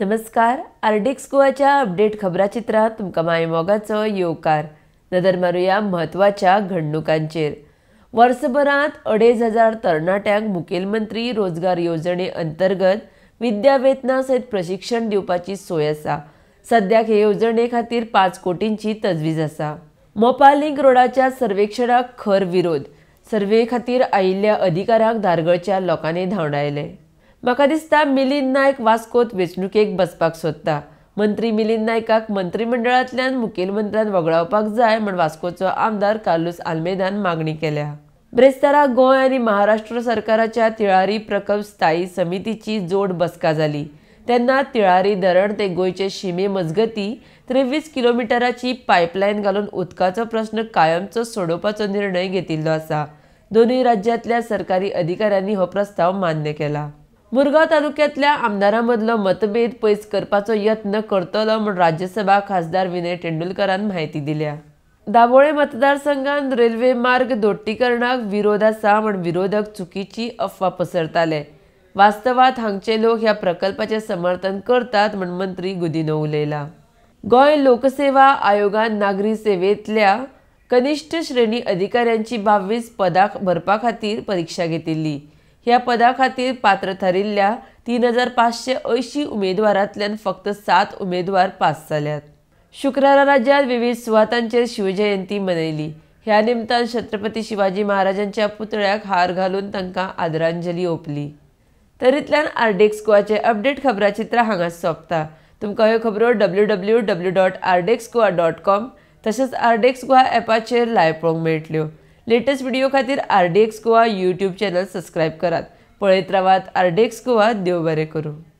नमस्कार आर्डिक्स गोवाच्या अपडेट खबराचित्रात तुमकां मायमोगाचो येवकार नदर मारुया म्हत्वाच्या घडणुकांचेर वर्सभरांत अडेज हजार तरणाट्यांक मुखेलमंत्री रोजगार येवजणे अंतर्गत विद्यावेतना वेतना सयत प्रशिक्षण दिवपाची सोय आसा सद्याक हे येवजणे खातीर पाच कोटींची तजवीज आसा मोपा लिंक रोडाच्या सर्वेक्षणाक खर विरोध सर्वे खातीर आयिल्ल्या अधिकारांक धारगळच्या लोकांनी धावडायले म्हाका दिसता मिलिंद नायक वास्कोत वेंचणुकेक बसपाक सोदता मंत्री मिलिंद नायकाक मंत्रीमंडळांतल्यान मुखेलमंत्र्यान वगळावपाक जाय म्हण वास्कोचो आमदार कार्लुस आल्मेदान मागणी केल्या ब्रेस्तारा गोंय आनी महाराष्ट्र सरकाराच्या तिळारी प्रकल्प स्थायी समितीची जोड बसका जाली तेन्ना तिळारी धरण ते गोंयचे शिमे मजगती त्रेवीस किलोमिटराची पायपलायन घालून उदकाचो प्रस्न कायमचो सोडोवपाचो निर्णय घेतिल्लो आसा दोनूय राज्यांतल्या सरकारी अधिकाऱ्यांनी हो प्रस्ताव मान्य केला मुरगाव तालुक्यातल्या आमदारांमधलो मतभेद पैस करपाचो यत्न करतलो म्हूण राज्यसभा खासदार विनय तेंडुलकरान माहिती दिल्या दाबोळे मतदारसंघात रेल्वे मार्ग दोट्टीकरणाक विरोध आसा म्हण विरोधक चुकीची अफवा पसरताले वास्तवात हांगचे लोक ह्या प्रकल्पाचे समर्थन करतात म्हण मंत्री गुदिनो उलयला गोंय लोकसेवा आयोगान नागरी सेवेतल्या कनिष्ठ श्रेणी अधिकाऱ्यांची बावीस पदां भरपा खातीर परीक्षा घेतिल्ली ह्या पदा खातीर पात्र थारिल्ल्या तीन हजार पाचशे अंयशीं उमेदवारांतल्यान फक्त सात उमेदवार पास जाल्यात शुक्रारा राज्यात विविध सुवातांचेर शिवजयंती मनयली ह्या निमतान छत्रपती शिवाजी महाराजांच्या पुतळ्याक हार घालून तांकां आदरांजली ओपली तरीतल्यान आर्डेक्स्कोचे अपडेट खबरां चित्रां हांगा सोंपता तुमकां ह्यो खबरो W W W dot RDX Goa dot com तशेंच आरडेक्स गोवा एपाचेर लायव पळोवंक मेळटल्यो लेटेस्ट व्हिडिओ खातीर R Goa YouTube channel subscribe करात पळयत रावात आर गोवा देव बरें करूं